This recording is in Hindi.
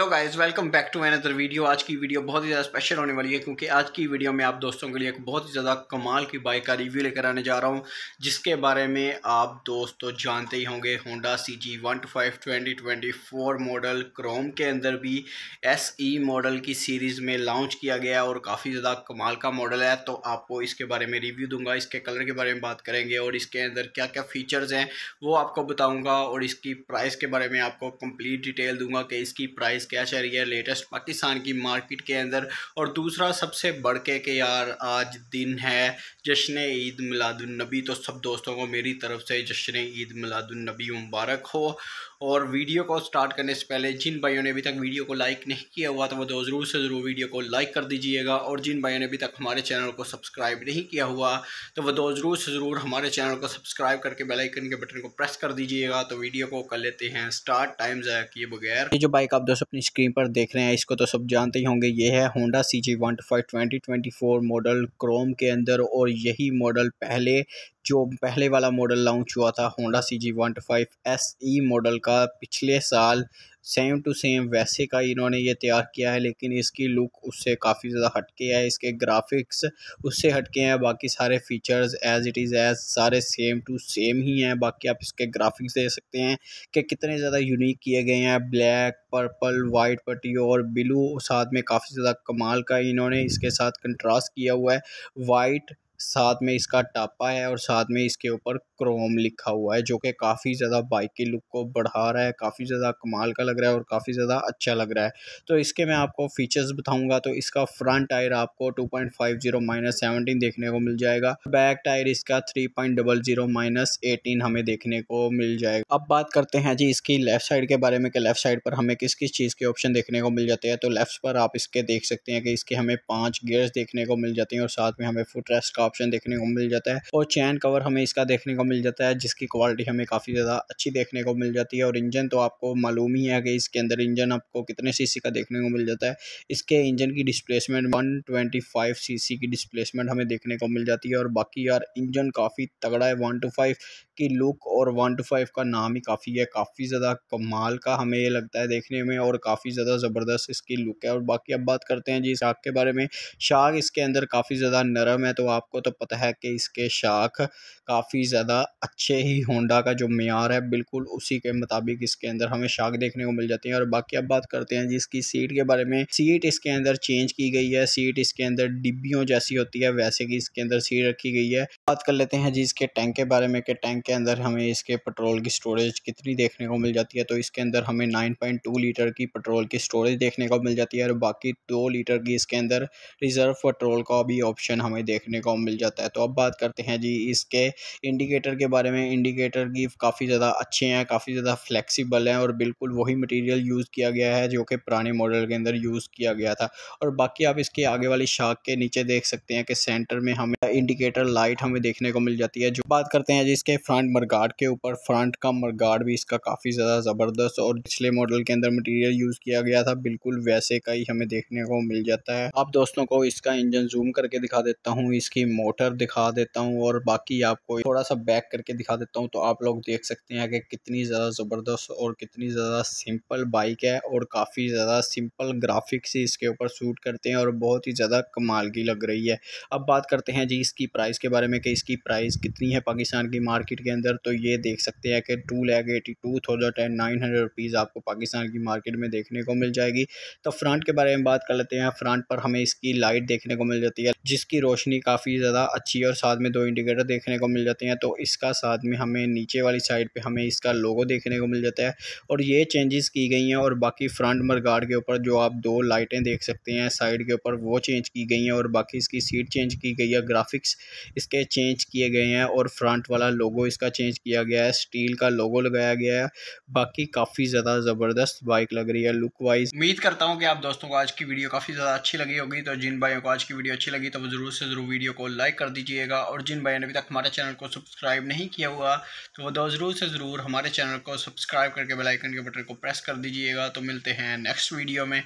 तो guys welcome back to another video आज की वीडियो बहुत ही ज़्यादा स्पेशल होने वाली है क्योंकि आज की वीडियो में आप दोस्तों के लिए एक बहुत ही ज़्यादा कमाल की बाइक का रिव्यू लेकर आने जा रहा हूँ जिसके बारे में आप दोस्तों तो जानते ही होंगे Honda C G one two five twenty twenty four model chrome के अंदर भी एस ई मॉडल की सीरीज़ में लॉन्च किया गया और काफ़ी ज़्यादा कमाल का मॉडल है तो आपको इसके बारे में रिव्यू दूंगा इसके कलर के बारे में बात करेंगे और इसके अंदर क्या क्या फ़ीचर्स हैं वो आपको बताऊँगा और इसकी प्राइस के बारे में आपको कम्प्लीट डिटेल दूंगा कि इसकी प्राइस क्या चल रही है लेटेस्ट पाकिस्तान की मार्केट के अंदर और दूसरा सबसे बढ़ के कि यार आज दिन है जश्न ईद मिलादुलनबी तो सब दोस्तों को मेरी तरफ से जश्न ईद मिलादुलनबी मुबारक हो और वीडियो को स्टार्ट करने से पहले जिन भाइयों ने अभी तक वीडियो को लाइक नहीं किया हुआ था तो वो तो ज़रूर से ज़रूर वीडियो को लाइक कर दीजिएगा और जिन भाइयों ने अभी तक हमारे चैनल को सब्सक्राइब नहीं किया हुआ तो वो तो ज़रूर से ज़रूर हमारे चैनल को सब्सक्राइब करके बेलाइकन के बटन को प्रेस कर दीजिएगा तो वीडियो को कर लेते हैं स्टार्ट टाइम ज़ाया किए बगैर ये जो बाइक आप दोस्तों अपनी स्क्रीन पर देख रहे हैं इसको तो सब जानते ही होंगे ये है Honda C G one two five twenty twenty four model chrome के अंदर और यही मॉडल पहले जो पहले वाला मॉडल लॉन्च हुआ था Honda C G one two five S E model का पिछले साल सेम टू सेम वैसे का इन्होंने ये तैयार किया है लेकिन इसकी लुक उससे काफ़ी ज़्यादा हटके है इसके ग्राफिक्स उससे हटके हैं बाकी सारे features as it is as सारे सेम टू सेम ही हैं बाकी आप इसके ग्राफिक्स दे सकते हैं कि कितने ज़्यादा यूनिक किए गए हैं ब्लैक पर्पल वाइट पट्टी और ब्लू साथ में काफ़ी ज़्यादा कमाल का इन्होंने इसके साथ कंट्रास्ट किया हुआ है वाइट साथ में इसका टापा है और साथ में इसके ऊपर क्रोम लिखा हुआ है जो कि काफ़ी ज़्यादा बाइक की लुक को बढ़ा रहा है काफ़ी ज़्यादा कमाल का लग रहा है और काफ़ी ज़्यादा अच्छा लग रहा है तो इसके मैं आपको फीचर्स बताऊंगा तो इसका फ्रंट टायर आपको 2.50 point five zero minus seventeen देखने को मिल जाएगा बैक टायर इसका three point double zero minus eighteen हमें देखने को मिल जाएगा अब बात करते हैं जी इसकी लेफ्ट साइड के बारे में कि लेफ्ट साइड पर हमें किस किस चीज़ के ऑप्शन देखने को मिल जाते हैं तो लेफ्ट पर आप इसके देख सकते हैं कि इसके हमें पाँच गेयर्स देखने को मिल जाते हैं और साथ में हमें फुट रेस्ट का ऑप्शन देखने को मिल जाता है और चैन कवर हमें इसका देखने को मिल जाता है जिसकी क्वालिटी हमें काफ़ी ज़्यादा अच्छी देखने को मिल जाती है और इंजन तो आपको मालूम ही है कि इसके अंदर इंजन आपको कितने सी का देखने को मिल जाता है इसके इंजन की डिस्प्लेसमेंट वन ट्वेंटी फाइव की डिस्प्लेसमेंट हमें देखने को मिल जाती है और बाकी यार इंजन काफ़ी तगड़ा है वन टू फाइव की लुक और वन टू फाइव का नाम ही काफ़ी है काफ़ी ज़्यादा कमाल का हमें ये लगता है देखने में और काफ़ी ज़्यादा ज़बरदस्त इसकी लुक है और बाकी अब बात करते हैं जी इस के बारे में शाख इसके अंदर काफ़ी ज़्यादा नरम है तो आपको तो पता है कि इसके शाख काफ़ी ज़्यादा अच्छे ही होंडा का जो मैार है बिल्कुल उसी के मुताबिक इसके अंदर हमें शाख देखने को मिल जाती है और बाकी अब बात करते हैं जिसकी सीट के बारे में सीट इसके अंदर चेंज की गई है सीट इसके अंदर डिब्बियों जैसी होती है वैसे की इसके अंदर सीट रखी गई है बात कर लेते हैं जी इसके टैंक के बारे में कि टैंक के अंदर हमें इसके पेट्रोल की स्टोरेज कितनी देखने को मिल जाती है तो इसके अंदर हमें नाइन लीटर की पेट्रोल की स्टोरेज देखने को मिल जाती है और बाकी दो लीटर की इसके अंदर रिज़र्व पेट्रोल का भी ऑप्शन हमें देखने को मिल मिल जाता है तो अब बात करते हैं जी इसके इंडिकेटर के बारे में इंडिकेटर की काफ़ी ज़्यादा अच्छे हैं काफ़ी ज़्यादा फ्लेक्सिबल हैं और बिल्कुल वही मटेरियल यूज़ किया गया है जो कि पुराने मॉडल के अंदर यूज़ किया गया था और बाकी आप इसके आगे वाली शाख के नीचे देख सकते हैं कि सेंटर में हमें इंडिकेटर लाइट हमें देखने को मिल जाती है जो बात करते हैं जी इसके फ्रंट मरगाड के ऊपर फ्रंट का मरगाड भी इसका काफ़ी ज़्यादा ज़बरदस्त और पिछले मॉडल के अंदर मटेरियल यूज़ किया गया था बिल्कुल वैसे का ही हमें देखने को मिल जाता है आप दोस्तों को इसका इंजन जूम करके दिखा देता हूँ इसकी मोटर दिखा देता हूँ और बाकी आपको थोड़ा सा बैक करके दिखा देता हूँ तो आप लोग देख सकते हैं कि कितनी ज़्यादा ज़बरदस्त और कितनी ज़्यादा सिंपल बाइक है और काफ़ी ज़्यादा सिंपल ग्राफिक्स ही इसके ऊपर सूट करते हैं और बहुत ही ज़्यादा कमाल की लग रही है अब बात करते हैं जी इसकी प्राइस के बारे में कि इसकी प्राइस कितनी है पाकिस्तान की मार्केट के अंदर तो ये देख सकते हैं कि two lakh eighty two thousand and nine hundred rupees आपको पाकिस्तान की मार्केट में देखने को मिल जाएगी तो फ्रंट के बारे में बात कर लेते हैं फ्रंट पर हमें इसकी लाइट देखने को मिल जाती है जिसकी रोशनी काफ़ी ज़्यादा अच्छी और साथ में दो इंडिकेटर देखने को मिल जाते हैं तो इसका साथ में हमें नीचे वाली साइड पे हमें इसका लोगो देखने को मिल जाता है और ये चेंजेस की गई हैं और बाकी फ्रंट गार्ड के ऊपर जो आप दो लाइटें देख सकते हैं साइड के ऊपर वो चेंज की गई हैं और बाकी इसकी सीट चेंज की गई है ग्राफिक्स इसके चेंज किए गए हैं और फ्रंट वाला लोगो इसका चेंज किया गया है स्टील का लोगो लगाया गया है बाकी काफ़ी ज़्यादा ज़बरदस्त बाइक लग रही है लुक वाइज उम्मीद करता हूँ कि आप दोस्तों को आज की वीडियो काफ़ी ज़्यादा अच्छी लगी होगी तो जिन भाइयों को आज की वीडियो अच्छी लगी तो वो ज़रूर से ज़रूर वीडियो को लाइक कर दीजिएगा और जिन भाई ने अभी तक हमारे चैनल को सब्सक्राइब नहीं किया हुआ तो वो ज़रूर से ज़रूर हमारे चैनल को सब्सक्राइब करके बेलाइकन के बटन को प्रेस कर दीजिएगा तो मिलते हैं नेक्स्ट वीडियो में